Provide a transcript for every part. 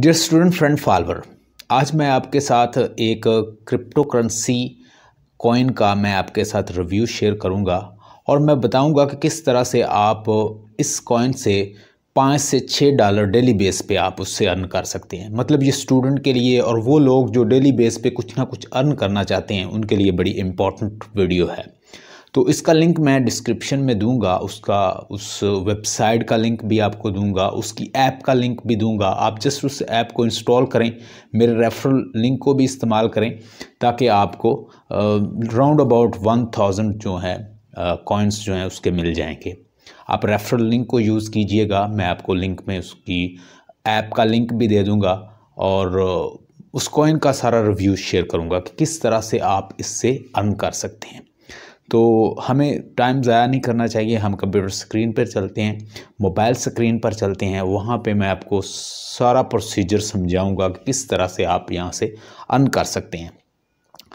dear student friend फॉलवर आज मैं आपके साथ एक क्रिप्टो करेंसी कॉइन का मैं आपके साथ रिव्यू शेयर करूंगा और मैं बताऊंगा कि किस तरह से आप इस कॉइन से पाँच से छः डॉलर डेली बेस पे आप उससे अर्न कर सकते हैं मतलब ये स्टूडेंट के लिए और वो लोग जो डेली बेस पे कुछ ना कुछ अर्न करना चाहते हैं उनके लिए बड़ी इम्पॉर्टेंट वीडियो है तो इसका लिंक मैं डिस्क्रिप्शन में दूंगा उसका उस वेबसाइट का लिंक भी आपको दूंगा उसकी ऐप का लिंक भी दूंगा आप जस्ट उस ऐप को इंस्टॉल करें मेरे रेफरल लिंक को भी इस्तेमाल करें ताकि आपको राउंड अबाउट वन थाउजेंड जो है कॉइन्स जो हैं उसके मिल जाएंगे आप रेफरल लिंक को यूज़ कीजिएगा मैं आपको लिंक में उसकी ऐप का लिंक भी दे दूँगा और उस कॉइन का सारा रिव्यू शेयर करूँगा कि किस तरह से आप इससे अर्न कर सकते हैं तो हमें टाइम ज़ाया नहीं करना चाहिए हम कंप्यूटर स्क्रीन पर चलते हैं मोबाइल स्क्रीन पर चलते हैं वहाँ पे मैं आपको सारा प्रोसीजर समझाऊंगा कि किस तरह से आप यहाँ से अन कर सकते हैं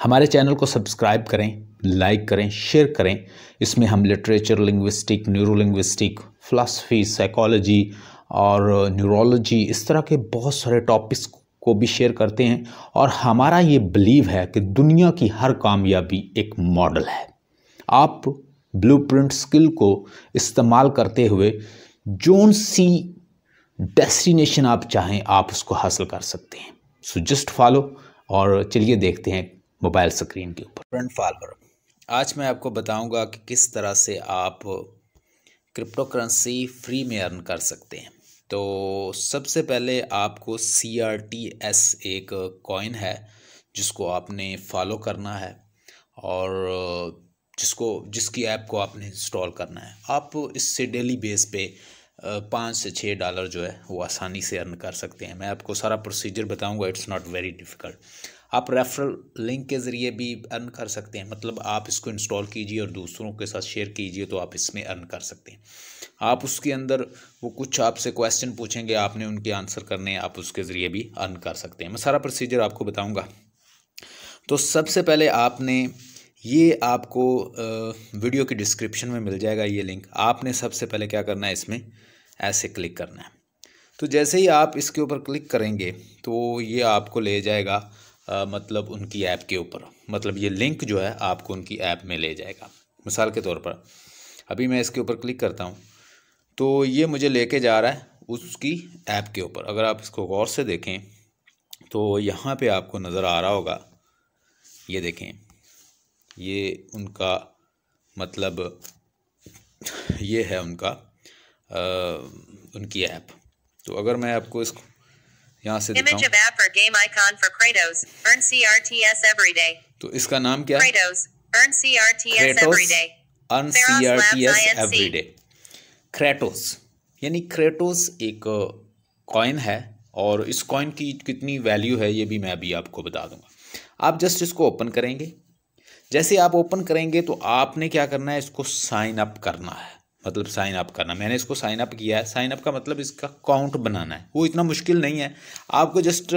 हमारे चैनल को सब्सक्राइब करें लाइक करें शेयर करें इसमें हम literature linguistic neuro linguistic philosophy psychology और न्यूरोलॉजी इस तरह के बहुत सारे टॉपिक्स को भी शेयर करते हैं और हमारा ये बिलीव है कि दुनिया की हर कामयाबी एक मॉडल है आप ब्लूप्रिंट स्किल को इस्तेमाल करते हुए जोन सी डेस्टिनेशन आप चाहें आप उसको हासिल कर सकते हैं सो जस्ट फॉलो और चलिए देखते हैं मोबाइल स्क्रीन के ऊपर फ्रंट फॉलोअर आज मैं आपको बताऊंगा कि किस तरह से आप क्रिप्टो करेंसी फ्री में अर्न कर सकते हैं तो सबसे पहले आपको सी आर टी एस एक कॉइन है जिसको आपने फॉलो करना है और जिसको जिसकी ऐप को आपने इंस्टॉल करना है आप इससे डेली बेस पे पाँच से छः डॉलर जो है वो आसानी से अर्न कर सकते हैं मैं आपको सारा प्रोसीजर बताऊंगा इट्स नॉट वेरी डिफ़िकल्ट आप रेफरल लिंक के ज़रिए भी अर्न कर सकते हैं मतलब आप इसको इंस्टॉल कीजिए और दूसरों के साथ शेयर कीजिए तो आप इसमें अर्न कर सकते हैं आप उसके अंदर वो कुछ आपसे क्वेश्चन पूछेंगे आपने उनके आंसर करने आप उसके ज़रिए भी अर्न कर सकते हैं मैं सारा प्रोसीजर आपको बताऊँगा तो सबसे पहले आपने ये आपको वीडियो की डिस्क्रिप्शन में मिल जाएगा ये लिंक आपने सबसे पहले क्या करना है इसमें ऐसे क्लिक करना है तो जैसे ही आप इसके ऊपर क्लिक करेंगे तो ये आपको ले जाएगा आ, मतलब उनकी ऐप के ऊपर मतलब ये लिंक जो है आपको उनकी ऐप में ले जाएगा मिसाल के तौर पर अभी मैं इसके ऊपर क्लिक करता हूँ तो ये मुझे लेके जा रहा है उसकी ऐप के ऊपर अगर आप इसको गौर से देखें तो यहाँ पे आपको नज़र आ रहा होगा ये देखें ये उनका मतलब ये है उनका आ, उनकी ऐप तो अगर मैं आपको इसको यहाँ से दिखाऊं तो इसका नाम क्या है अर्न क्रेटोस यानी क्रेटोस एक कॉइन है और इस कॉइन की कितनी वैल्यू है ये भी मैं अभी आपको बता दूंगा आप जस्ट इसको ओपन करेंगे जैसे आप ओपन करेंगे तो आपने क्या करना है इसको साइन अप करना है मतलब साइन अप करना मैंने इसको साइन अप किया है साइन अप का मतलब इसका काउंट बनाना है वो इतना मुश्किल नहीं है आपको जस्ट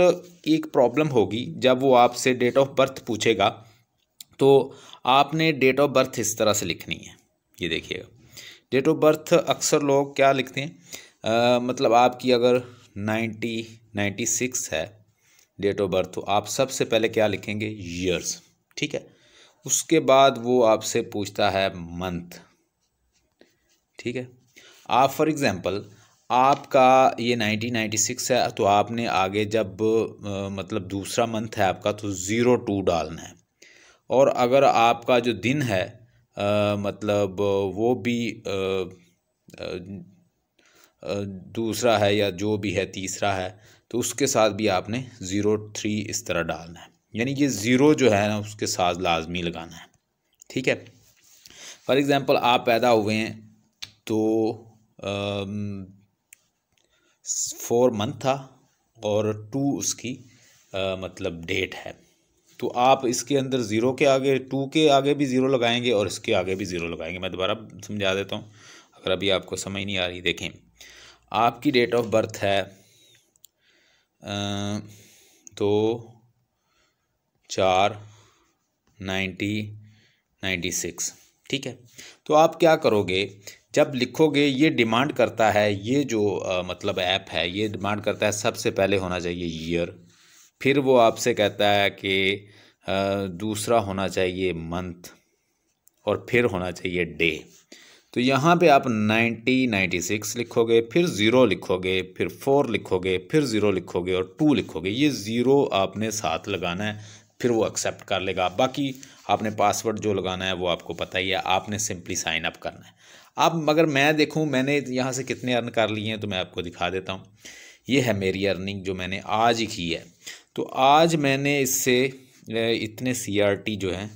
एक प्रॉब्लम होगी जब वो आपसे डेट ऑफ बर्थ पूछेगा तो आपने डेट ऑफ बर्थ इस तरह से लिखनी है ये देखिएगा डेट ऑफ बर्थ अक्सर लोग क्या लिखते हैं आ, मतलब आपकी अगर नाइन्टी नाइन्टी सिक्स है डेट ऑफ बर्थ तो आप सबसे पहले क्या लिखेंगे ईयर्स ठीक है उसके बाद वो आपसे पूछता है मंथ ठीक है आप फॉर एग्ज़ाम्पल आपका ये 1996 है तो आपने आगे जब मतलब दूसरा मंथ है आपका तो ज़ीरो टू डालना है और अगर आपका जो दिन है आ, मतलब वो भी आ, दूसरा है या जो भी है तीसरा है तो उसके साथ भी आपने ज़ीरो थ्री इस तरह डालना है यानी ये ज़ीरो जो है ना उसके साथ लाजमी लगाना है ठीक है फॉर एग्ज़ाम्पल आप पैदा हुए हैं तो फोर मंथ था और टू उसकी आ, मतलब डेट है तो आप इसके अंदर ज़ीरो के आगे टू के आगे भी ज़ीरो लगाएंगे और इसके आगे भी ज़ीरो लगाएंगे मैं दोबारा समझा देता हूँ अगर अभी आपको समझ नहीं आ रही देखें आपकी डेट ऑफ बर्थ है आ, तो चार नाइन्टी नाइन्टी सिक्स ठीक है तो आप क्या करोगे जब लिखोगे ये डिमांड करता है ये जो आ, मतलब ऐप है ये डिमांड करता है सबसे पहले होना चाहिए ईयर फिर वो आपसे कहता है कि आ, दूसरा होना चाहिए मंथ और फिर होना चाहिए डे तो यहाँ पे आप नाइन्टी नाइन्टी सिक्स लिखोगे फिर ज़ीरो लिखोगे फिर फोर लिखोगे फिर ज़ीरो लिखोगे और टू लिखोगे ये ज़ीरो आपने साथ लगाना है फिर वो एक्सेप्ट कर लेगा बाकी आपने पासवर्ड जो लगाना है वो आपको पता ही है आपने सिंपली साइन अप करना है अब मगर मैं देखूँ मैंने यहाँ से कितने अर्न कर लिए हैं तो मैं आपको दिखा देता हूँ ये है मेरी अर्निंग जो मैंने आज ही की है तो आज मैंने इससे इतने सी जो हैं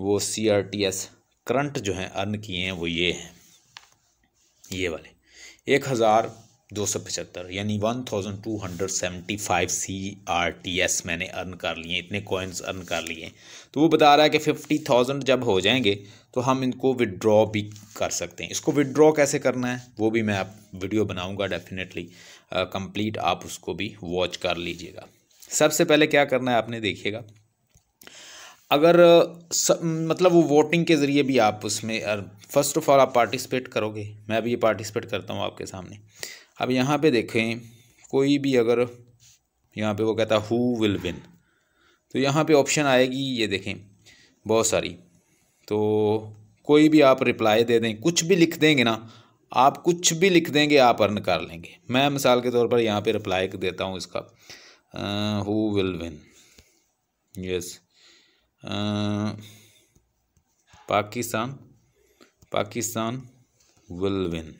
वो C R T S current जो हैं अर्न किए हैं वो ये हैं ये वाले एक हज़ार दो सौ पचहत्तर यानी one thousand two hundred seventy five C R T S मैंने अर्न कर लिए इतने कॉइन्स अर्न कर लिए तो वो बता रहा है कि फिफ्टी थाउजेंड जब हो जाएंगे तो हम इनको विदड्रॉ भी कर सकते हैं इसको विदड्रॉ कैसे करना है वो भी मैं आप वीडियो बनाऊंगा डेफिनेटली कंप्लीट आप उसको भी वॉच कर लीजिएगा सबसे पहले क्या करना है आपने देखिएगा अगर स, मतलब वो वोटिंग के ज़रिए भी आप उसमें फर्स्ट ऑफ ऑल आप पार्टिसिपेट करोगे मैं भी ये पार्टिसिपेट करता हूँ आपके सामने अब यहाँ पे देखें कोई भी अगर यहाँ पे वो कहता हु विल विन तो यहाँ पे ऑप्शन आएगी ये देखें बहुत सारी तो कोई भी आप रिप्लाई दे दें कुछ भी लिख देंगे ना आप कुछ भी लिख देंगे आप अर्न कर लेंगे मैं मिसाल के तौर पर यहाँ पे रिप्लाई देता हूँ इसका who will win yes Pakistan Pakistan will win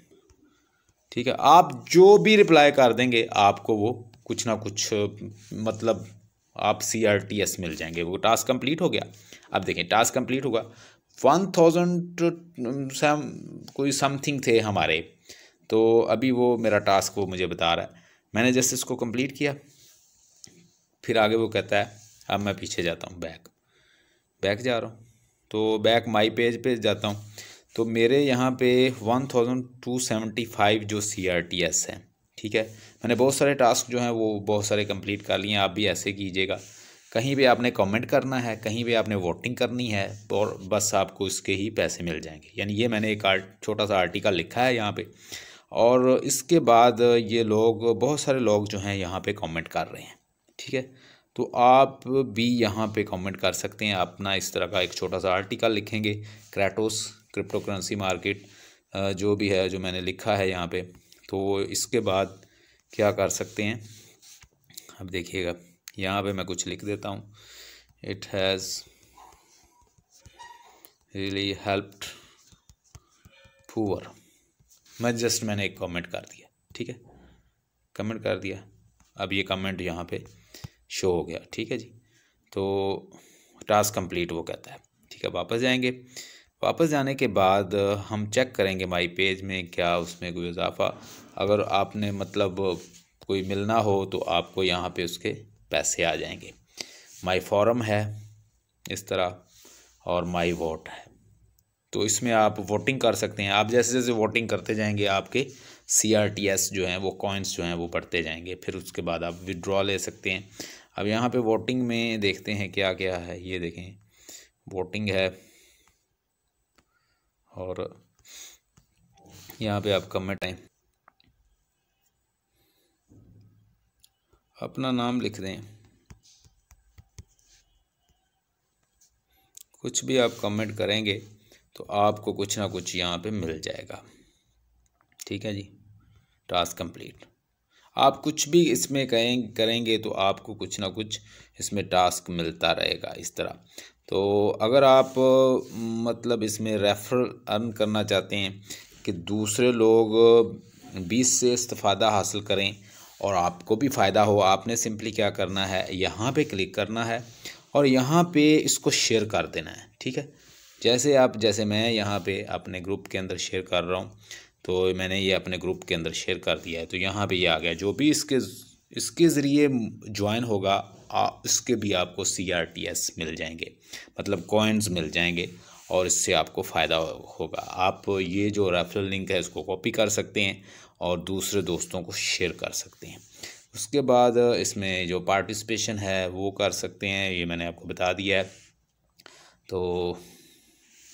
ठीक है आप जो भी रिप्लाई कर देंगे आपको वो कुछ ना कुछ मतलब आप सी आर टी एस मिल जाएंगे वो टास्क कंप्लीट हो गया अब देखें टास्क कंप्लीट होगा वन थाउजेंड सम कोई समथिंग थे हमारे तो अभी वो मेरा टास्क वो मुझे बता रहा है मैंने जैसे इसको कंप्लीट किया फिर आगे वो कहता है अब मैं पीछे जाता हूँ बैक बैक जा रहा हूँ तो बैक माई पेज पे जाता हूँ तो मेरे यहाँ पे one thousand two seventy five जो सी आर टी एस है ठीक है मैंने बहुत सारे टास्क जो हैं वो बहुत सारे कंप्लीट कर लिए आप भी ऐसे कीजिएगा कहीं भी आपने कमेंट करना है कहीं भी आपने वोटिंग करनी है और बस आपको इसके ही पैसे मिल जाएंगे यानी ये मैंने एक आर्ट छोटा सा आर्टिकल लिखा है यहाँ पर और इसके बाद ये लोग बहुत सारे लोग जो हैं यहाँ पर कॉमेंट कर रहे हैं ठीक है तो आप भी यहाँ पे कमेंट कर सकते हैं अपना इस तरह का एक छोटा सा आर्टिकल लिखेंगे क्रैटोस क्रिप्टो करेंसी मार्केट जो भी है जो मैंने लिखा है यहाँ पे तो इसके बाद क्या कर सकते हैं अब देखिएगा यहाँ पे मैं कुछ लिख देता हूँ it has really helped poor मैं जस्ट मैंने एक कमेंट कर दिया ठीक है कमेंट कर दिया अब ये कमेंट यहाँ पे शो हो गया ठीक है जी तो टास्क कंप्लीट वो कहता है ठीक है वापस जाएंगे वापस जाने के बाद हम चेक करेंगे माई पेज में क्या उसमें कोई इजाफ़ा अगर आपने मतलब कोई मिलना हो तो आपको यहाँ पे उसके पैसे आ जाएंगे माई फॉरम है इस तरह और माई वोट है तो इसमें आप वोटिंग कर सकते हैं आप जैसे जैसे वोटिंग करते जाएंगे आपके सी आर टी एस जो हैं वो कॉइन्स जो हैं वो बढ़ते जाएंगे फिर उसके बाद आप विड्रॉ ले सकते हैं अब यहाँ पे वोटिंग में देखते हैं क्या क्या है ये देखें वोटिंग है और यहाँ पे आपका मैं टाइम अपना नाम लिख दें कुछ भी आप कमेंट करेंगे तो आपको कुछ ना कुछ यहाँ पे मिल जाएगा ठीक है जी टास्क कंप्लीट आप कुछ भी इसमें कहें करेंगे तो आपको कुछ ना कुछ इसमें टास्क मिलता रहेगा इस तरह तो अगर आप मतलब इसमें रेफरल अर्न करना चाहते हैं कि दूसरे लोग बीस से इस्तफ़ादा हासिल करें और आपको भी फ़ायदा हो आपने सिंपली क्या करना है यहाँ पे क्लिक करना है और यहाँ पे इसको शेयर कर देना है ठीक है जैसे आप जैसे मैं यहाँ पे अपने ग्रुप के अंदर शेयर कर रहा हूँ तो मैंने ये अपने ग्रुप के अंदर शेयर कर दिया है तो यहाँ पे ये आ गया जो भी इसके इसके ज़रिए ज्वाइन होगा आ, इसके भी आपको सी आर टी एस मिल जाएंगे मतलब कॉइन्स मिल जाएंगे और इससे आपको फ़ायदा होगा आप ये जो रेफरल लिंक है इसको कॉपी कर सकते हैं और दूसरे दोस्तों को शेयर कर सकते हैं उसके बाद इसमें जो पार्टिसिपेशन है वो कर सकते हैं ये मैंने आपको बता दिया है तो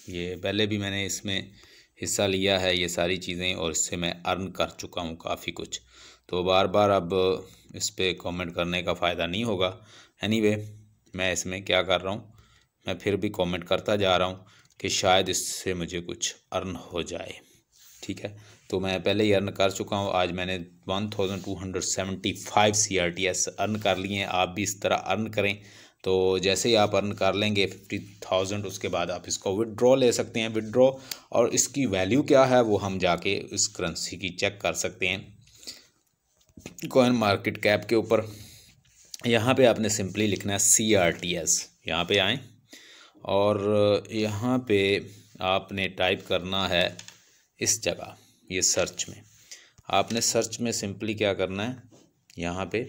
ये पहले भी मैंने इसमें हिस्सा लिया है ये सारी चीज़ें और इससे मैं अर्न कर चुका हूँ काफ़ी कुछ तो बार बार अब इस पर कॉमेंट करने का फ़ायदा नहीं होगा एनी anyway, मैं इसमें क्या कर रहा हूँ मैं फिर भी कॉमेंट करता जा रहा हूँ कि शायद इससे मुझे कुछ अर्न हो जाए ठीक है तो मैं पहले ही अर्न कर चुका हूँ आज मैंने one thousand two hundred seventy five C R T S earn कर लिए हैं आप भी इस तरह अर्न करें तो जैसे ही आप अर्न कर लेंगे फिफ्टी थाउजेंड उसके बाद आप इसको विदड्रॉ ले सकते हैं विदड्रॉ और इसकी वैल्यू क्या है वो हम जाके इस करेंसी की चेक कर सकते हैं कॉइन मार्केट कैप के ऊपर यहाँ पे आपने सिंपली लिखना है सी आर टी एस यहाँ पर आएँ और यहाँ पे आपने टाइप करना है इस जगह ये सर्च में आपने सर्च में सिंपली क्या करना है यहाँ पे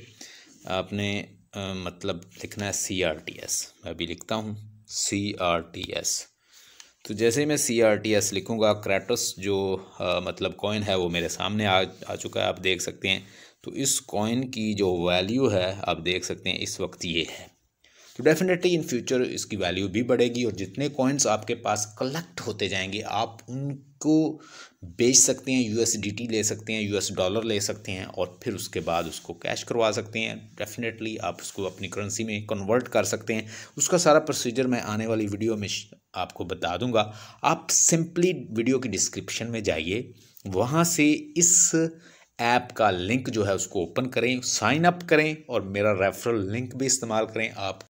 आपने मतलब लिखना है सी आर टी एस मैं अभी लिखता हूँ सी आर टी एस तो जैसे ही मैं सी आर टी एस लिखूँगा क्रेटस जो आ, मतलब कॉइन है वो मेरे सामने आ आ चुका है आप देख सकते हैं तो इस कॉइन की जो वैल्यू है आप देख सकते हैं इस वक्त ये है तो डेफिनेटली इन फ्यूचर इसकी वैल्यू भी बढ़ेगी और जितने कॉइन्स आपके पास कलेक्ट होते जाएंगे आप उनको बेच सकते हैं यू ले सकते हैं यू डॉलर ले सकते हैं और फिर उसके बाद उसको कैश करवा सकते हैं डेफिनेटली आप उसको अपनी करेंसी में कन्वर्ट कर सकते हैं उसका सारा प्रोसीजर मैं आने वाली वीडियो में आपको बता दूंगा आप सिंपली वीडियो की डिस्क्रिप्शन में जाइए वहाँ से इस ऐप का लिंक जो है उसको ओपन करें साइन अप करें और मेरा रेफरल लिंक भी इस्तेमाल करें आप